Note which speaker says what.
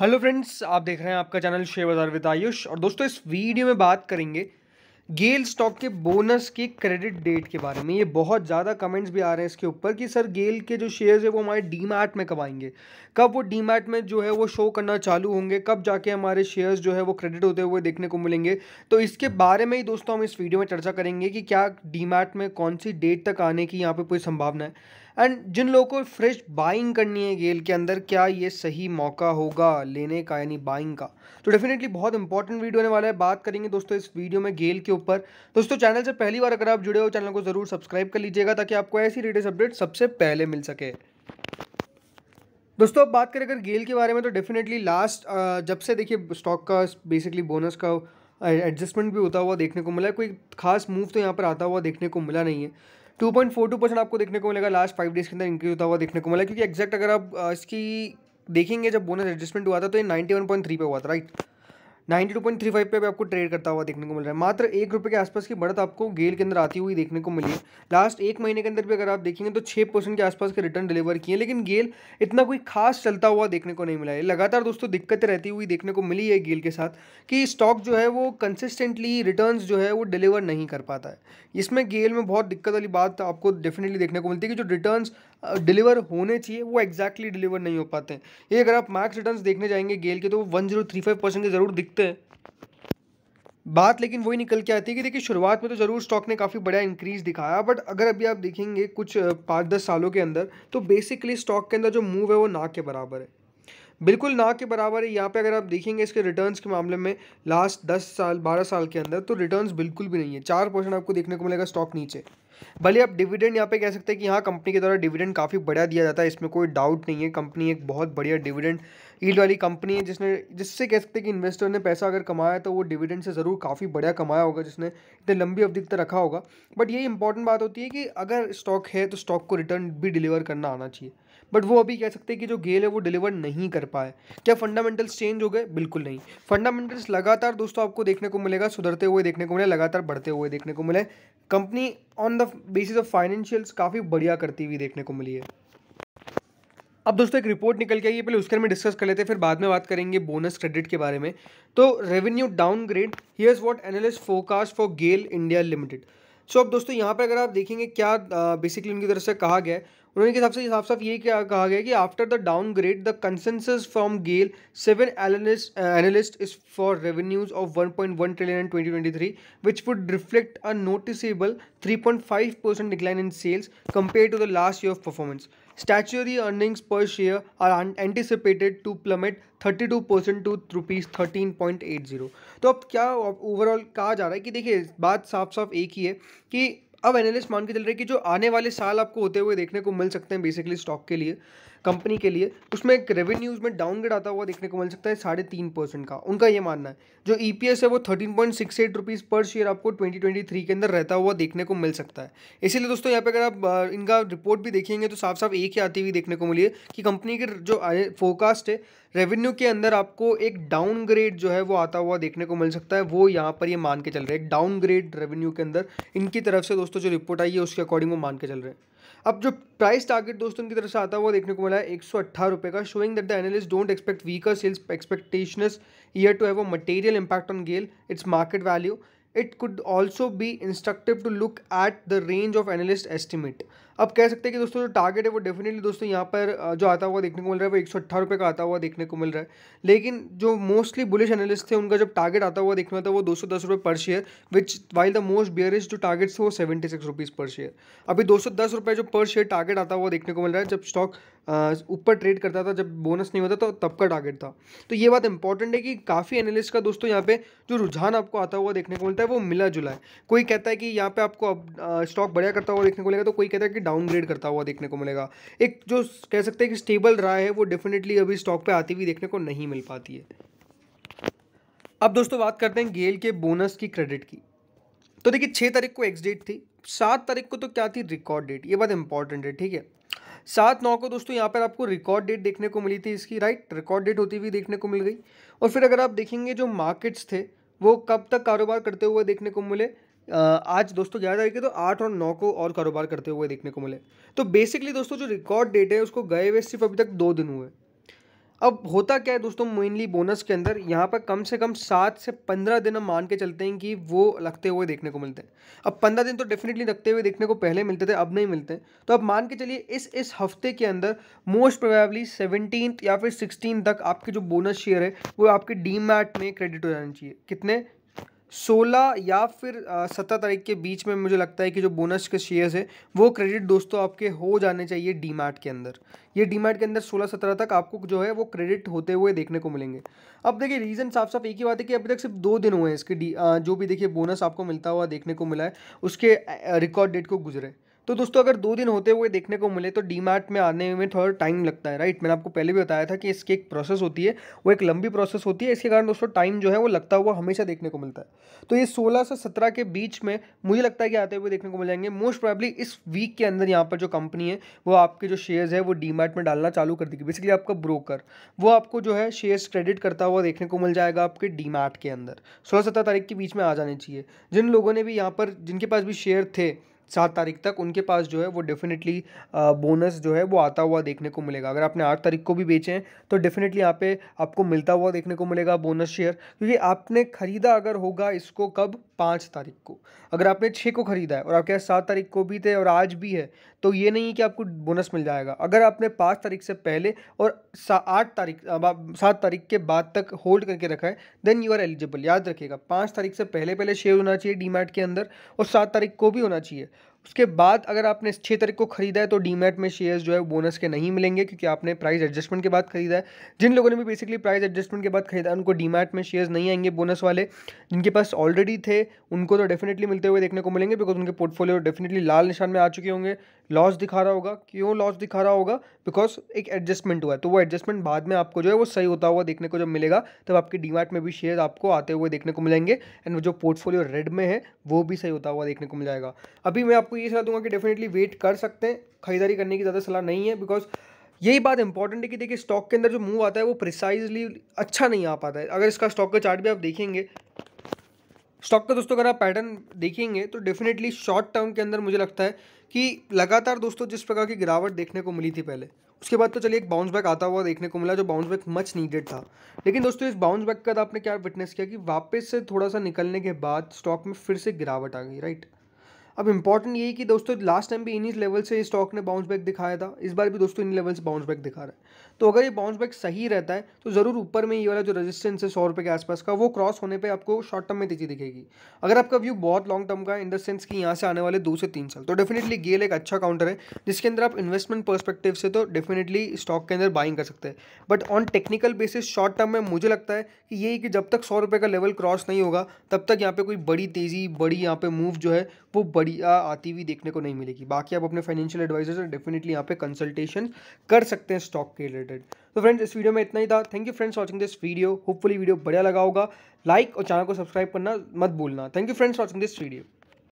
Speaker 1: hello friends आप देख रहे हैं आपका चैनल शेयर बाजार विद आयुष और दोस्तों इस वीडियो में बात करेंगे गेल स्टॉक के बोनस के क्रेडिट डेट के बारे में ये बहुत ज़्यादा कमेंट्स भी आ रहे हैं इसके ऊपर कि सर गेल के जो शेयर्स है वो हमारे डी मैट में कब आएंगे कब वो डी मैट में जो है वो शो करना चालू होंगे कब जाके हमारे शेयर्स जो है वो क्रेडिट होते हुए देखने को मिलेंगे तो इसके बारे में ही दोस्तों हम इस वीडियो में चर्चा करेंगे कि क्या डी मैट में कौन सी डेट तक आने की यहाँ पर कोई संभावना है एंड जिन लोगों को फ्रेश बाइंग करनी है गेल के अंदर क्या ये सही मौका होगा लेने का यानी बाइंग का तो डेफिनेटली बहुत इंपॉर्टेंट वीडियो होने वाला है बात करेंगे दोस्तों इस वीडियो में गेल के ऊपर दोस्तों चैनल से पहली बार अगर आप जुड़े हो चैनल को ज़रूर सब्सक्राइब कर लीजिएगा ताकि आपको ऐसी लेटेस्ट अपडेट सबसे पहले मिल सके दोस्तों अब बात करें अगर गेल के बारे में तो डेफिनेटली लास्ट जब से देखिए स्टॉक का बेसिकली बोनस का एडजस्टमेंट भी होता हुआ देखने को मिला है कोई खास मूव तो यहाँ पर आता हुआ देखने को मिला नहीं है two point four two percent आपको देखने को मिलेगा लास्ट फाइव डेज़ के अंदर इंक्रीज होता हुआ देखने को मिला क्योंकि एक्जैक्ट अगर आप इसकी देखेंगे जब बोनस एडजस्टमेंट हुआ था तो ये नाइनटी वन पॉइंट थ्री पे हुआ था right ninety two point three five पे भी आपको ट्रेड करता हुआ देखने को मिल रहा है मात्र एक रुपये के आसपास की बढ़त आपको गेल के अंदर आती हुई देखने को मिली है लास्ट एक महीने के अंदर भी अगर आप देखेंगे तो छः परसेंट के आसपास के रिटर्न डिलीवर किए लेकिन गेल इतना कोई खास चलता हुआ देखने को नहीं मिला है लगातार दोस्तों दिक्कतें रहती हुई देखने को मिली है गेल के साथ कि स्टॉक जो है वो कंसिस्टेंटली रिटर्न जो है वो डिलीवर नहीं कर पाता है इसमें गेल में बहुत दिक्कत वाली बात आपको डेफिनेटली देखने को मिलती है कि जो रिटर्न डिलीवर होने चाहिए वो एग्जैक्टली exactly डिलीवर नहीं हो पाते हैं ये अगर आप मार्क्स रिटर्न देखने जाएंगे गेल के तो वो one zero three five percent के ज़रूर दिखते हैं बात लेकिन वही निकल के आती है कि देखिए शुरुआत में तो ज़रूर स्टॉक ने काफ़ी बड़ा इंक्रीज दिखाया बट अगर अभी आप देखेंगे कुछ पाँच दस सालों के अंदर तो बेसिकली स्टॉक के अंदर जो मूव है वो ना के बराबर है बिल्कुल ना के बराबर है यहाँ पे अगर आप देखेंगे इसके रिटर्न्स के मामले में लास्ट दस साल बारह साल के अंदर तो रिटर्न्स बिल्कुल भी नहीं है चार परसेंट आपको देखने को मिलेगा स्टॉक नीचे भले आप डिविडेंड यहाँ पे कह सकते हैं कि हाँ कंपनी के द्वारा डिविडेंड काफ़ी बढ़िया दिया जाता है इसमें कोई डाउट नहीं है कंपनी एक बहुत बढ़िया डिविडेंड ईल्ड वाली कंपनी है जिसने जिससे कह सकते हैं कि इन्वेस्टर ने पैसा अगर कमाया तो वो डिविडेंड से ज़रूर काफ़ी बढ़िया कमाया होगा जिसने इतने लंबी अवधि तक रखा होगा बट ये इंपॉर्टेंट बात होती है कि अगर स्टॉक है तो स्टॉक को रिटर्न भी डिलीवर करना आना चाहिए बट वो अभी कह सकते हैं कि जो गेल है वो डिलीवर नहीं कर पाए क्या फंडामेंटल्स चेंज हो गए बिल्कुल नहीं फंडामेंटल्स लगातार दोस्तों आपको देखने को मिलेगा सुधरते हुए देखने को मिले लगातार बढ़ते हुए देखने को मिले company on the basis of financials काफ़ी बढ़िया करती हुई देखने को मिली है अब दोस्तों एक रिपोर्ट निकल के आई है पहले उसके में डिस्कस कर लेते हैं फिर बाद में बात करेंगे बोनस क्रेडिट के बारे में तो revenue downgrade here is what analyst forecast for GAIL India limited so अब दोस्तों यहाँ पर अगर आप देखेंगे क्या बेसिकली उनकी तरफ से कहा गया उन्होंने के हिसाब से साफ साफ ये क्या कहा गया कि after the downgrade the consensus from GAIL seven analyst analyst is for revenues of 1.1 trillion in 2023 which would reflect a noticeable 3.5 percent decline in sales compare to the last year of performance statutory earnings per share are anticipated to plummet thirty two percent to rupees thirteen point eight zero तो अब क्या overall कहा जा रहा है कि देखिए बात साफ साफ एक ही है कि अब एनालिस्ट मान के चल रहे हैं कि जो आने वाले साल आपको होते हुए देखने को मिल सकते हैं बेसिकली स्टॉक के लिए कंपनी के लिए उसमें एक रेवेन्यूज़ में डाउनग्रेड आता हुआ देखने को मिल सकता है साढ़े तीन परसेंट का उनका ये मानना है जो ई पी एस है वो thirteen point six eight rupees per share आपको ट्वेंटी ट्वेंटी थ्री के अंदर रहता हुआ देखने को मिल सकता है इसीलिए दोस्तों यहाँ पे अगर आप इनका रिपोर्ट भी देखेंगे तो साफ साफ एक ही आती हुई देखने को मिली है कि कंपनी के जो फोरकास्ट है रेवेन्यू के अंदर आपको एक डाउनग्रेड जो है वो आता हुआ देखने को मिल सकता है वो यहाँ पर ये मान के चल रहे हैं एक डाउनग्रेड रेवेन्यू के अंदर इनकी तरफ से दोस्तों जो रिपोर्ट आई है उसके अकॉर्डिंग वो मान के चल रहे हैं अब जो प्राइस टारगेट दोस्तों की तरफ से आता है वो देखने को मिला है एक सौ का showing that the analyst don't expect weaker sales expectations year to have a material impact on GAIL its market value it could also be instructive to look at the range of analyst estimate अब कह सकते हैं कि दोस्तों जो target है वो definitely दोस्तों यहाँ पर जो आता हुआ देखने को मिल रहा है वो एक सौ रुपये का आता हुआ देखने को मिल रहा है लेकिन जो मोस्टली बुलिश एनालिस्ट थे उनका जब टारगेट आता हुआ देखना था वो दो सौ दस रुपये per share which while the most bearish जो टारगेट्स थे वो seventy six rupees per share अभी दो सौ दस रुपये जो पर शेयर टारगेट आता हुआ देखने को मिल रहा है जब स्टॉक ऊपर ट्रेड करता था जब बोनस नहीं होता तो तब का टारगेट था तो ये बात इंपॉर्टेंट है कि काफ़ी एनालिस्ट का दोस्तों यहाँ पे जो रुझान आपको आता हुआ देखने को मिलता है वो मिला जुला है कोई कहता है कि यहाँ पे आपको अब स्टॉक बढ़िया करता हुआ देखने को मिलेगा तो कोई कहता है कि डाउनग्रेड करता हुआ देखने को मिलेगा एक जो कह सकते हैं कि स्टेबल राय है वो डेफिनेटली अभी स्टॉक पर आती हुई देखने को नहीं मिल पाती है अब दोस्तों बात करते हैं गेल के बोनस की क्रेडिट की तो देखिए छः तारीख को एक्स डेट थी सात तारीख को तो क्या थी रिकॉर्ड डेट ये बात इंपॉर्टेंट है ठीक है सात नौ को दोस्तों यहाँ पर आपको रिकॉर्ड डेट देखने को मिली थी इसकी राइट रिकॉर्ड डेट होती हुई देखने को मिल गई और फिर अगर आप देखेंगे जो मार्केट्स थे वो कब तक कारोबार करते हुए देखने को मिले आज दोस्तों ग्यारह तारीख के तो आठ और नौ को और कारोबार करते हुए देखने को मिले तो बेसिकली दोस्तों जो रिकॉर्ड डेट है उसको गए हुए सिर्फ अभी तक दो दिन हुए अब होता क्या है दोस्तों मेनली बोनस के अंदर यहाँ पर कम से कम सात से पंद्रह दिन हम मान के चलते हैं कि वो लगते हुए देखने को मिलते हैं अब पंद्रह दिन तो डेफिनेटली लगते हुए देखने को पहले मिलते थे अब नहीं मिलते हैं तो अब मान के चलिए इस इस हफ्ते के अंदर मोस्ट प्रोबेबली सेवनटीन या फिर सिक्सटीन तक आपके जो बोनस शेयर है वो आपके डी मैट में क्रेडिट हो जाना चाहिए कितने सोलह या फिर सत्रह तारीख के बीच में मुझे लगता है कि जो बोनस के शेयर्स है वो क्रेडिट दोस्तों आपके हो जाने चाहिए डीमैट के अंदर ये डीमैट के अंदर सोलह सत्रह तक आपको जो है वो क्रेडिट होते हुए देखने को मिलेंगे अब देखिए रीज़न साफ साफ एक ही बात है कि अभी तक सिर्फ दो दिन हुए हैं इसके डी जो भी देखिए बोनस आपको मिलता हुआ देखने को मिला है उसके रिकॉर्ड डेट को गुजरे तो दोस्तों अगर दो दिन होते हुए देखने को मिले तो डी में आने में थोड़ा टाइम लगता है राइट मैंने आपको पहले भी बताया था कि इसकी एक प्रोसेस होती है वो एक लंबी प्रोसेस होती है इसके कारण दोस्तों टाइम जो है वो लगता हुआ हमेशा देखने को मिलता है तो ये सोलह से सत्रह के बीच में मुझे लगता है कि आते हुए देखने को मिल जाएंगे मोस्ट प्रॉब्ली इस वीक के अंदर यहाँ पर जो कंपनी है वो आपके जो शेयर्स है वो डी में डालना चालू कर देगी बेसिकली आपका ब्रोकर वो आपको जो है शेयर्स क्रेडिट करता हुआ देखने को मिल जाएगा आपके डी के अंदर सोलह सत्रह तारीख के बीच में आ जाने चाहिए जिन लोगों ने भी यहाँ पर जिनके पास भी शेयर थे सात तारीख तक उनके पास जो है वो डेफिनेटली बोनस जो है वो आता हुआ देखने को मिलेगा अगर आपने आठ तारीख को भी बेचे हैं तो डेफिनेटली यहाँ पे आपको मिलता हुआ देखने को मिलेगा बोनस शेयर क्योंकि आपने ख़रीदा अगर होगा इसको कब पाँच तारीख को अगर आपने छः को ख़रीदा है और आपके यहाँ सात तारीख को भी थे और आज भी है तो ये नहीं है कि आपको बोनस मिल जाएगा अगर आपने पाँच तारीख से पहले और आठ तारीख सात तारीख के बाद तक होल्ड करके रखा है देन यू आर एलिजिबल याद रखिएगा पाँच तारीख से पहले पहले शेयर होना चाहिए डीमैट के अंदर और सात तारीख को भी होना चाहिए उसके बाद अगर आपने छः तारीख को खरीदा है तो डीमैट में शेयर्स जो है बोनस के नहीं मिलेंगे क्योंकि आपने प्राइस एडजस्टमेंट के बाद खरीदा है जिन लोगों ने भी बेसिकली प्राइस एडजस्टमेंट के बाद खरीदा है उनको डीमैट में शेयर्स नहीं आएंगे बोनस वाले जिनके पास ऑलरेडी थे उनको तो डेफिनेटली मिलते हुए देखने को मिलेंगे बिकॉज उनके पोर्टफोलियो डेफिनेटली लाल निशान में आ चुके होंगे लॉस दिखा रहा होगा क्यों लॉस दिखा रहा होगा बिकॉज एक एडजस्टमेंट हुआ है तो वो एडजस्टमेंट बाद में आपको जो है वो सही होता हुआ देखने को जब मिलेगा तब आपके डीमार्ट में भी शेयर आपको आते हुए देखने को मिलेंगे एंड जो पोर्टफोलियो रेड में है वो भी सही होता हुआ देखने को मिल जाएगा अभी मैं आपको ये सलाह दूंगा कि डेफिनेटली वेट कर सकते हैं खरीदारी करने की ज़्यादा सलाह नहीं है बिकॉज यही बात इंपॉर्टेंट है कि देखिए स्टॉक के अंदर जो मूव आता है वो प्रिसाइजली अच्छा नहीं आ पाता है अगर इसका स्टॉक का चार्ट भी आप देखेंगे स्टॉक का दोस्तों अगर आप पैटर्न देखेंगे तो डेफिनेटली शॉर्ट टर्म के अंदर मुझे लगता है कि लगातार दोस्तों जिस प्रकार की गिरावट देखने को मिली थी पहले उसके बाद तो चलिए एक बाउंस बैक आता हुआ देखने को मिला जो बाउंस बैक मच नीडेड था लेकिन दोस्तों इस बाउंस बैक का आपने क्या विटनेस किया कि वापस से थोड़ा सा निकलने के बाद स्टॉक में फिर से गिरावट आ गई राइट अब इंपॉर्टेंट यही कि दोस्तों लास्ट टाइम भी इन्हीं लेवल से स्टॉक ने बाउंस बैक दिखाया था इस बार भी दोस्तों इन्हीं लेवल से बाउंस बैक दिखा रहा है तो अगर ये बाउंस बैक सही रहता है तो ज़रूर ऊपर में ये वाला जो रेजिस्टेंस है सौ रुपये के आसपास का वो क्रॉस होने पर आपको शॉर्ट टर्म में तेजी दिखेगी अगर आपका व्यू बहुत लॉन्ग टर्म का है इन द सेंस कि यहाँ से आने वाले दो से तीन साल तो डेफिनेटली गेल एक अच्छा काउंटर है जिसके अंदर आप इन्वेस्टमेंट परस्पेक्टिव से तो डेफिनेटली स्टॉक के अंदर बाइंग कर सकते हैं but on technical basis short term में मुझे लगता है कि यही कि जब तक सौ रुपये का लेवल क्रॉस नहीं होगा तब तक यहाँ पर कोई बड़ी तेज़ी बड़ी यहाँ पे मूव जो है वो बड़ी बढ़िया आती हुई देखने को नहीं मिलेगी बाकी आप अपने फाइनेंशियल एडवाइजर से डेफिनेटली यहाँ पे कंसल्टेशन कर सकते हैं स्टॉक के रिलेटेड तो फ्रेंड्स इस वीडियो में इतना ही था thank you friends watching this video hopefully video बढ़िया लगा होगा लाइक और चैनल को सब्सक्राइब करना मत भूलना thank you friends watching this video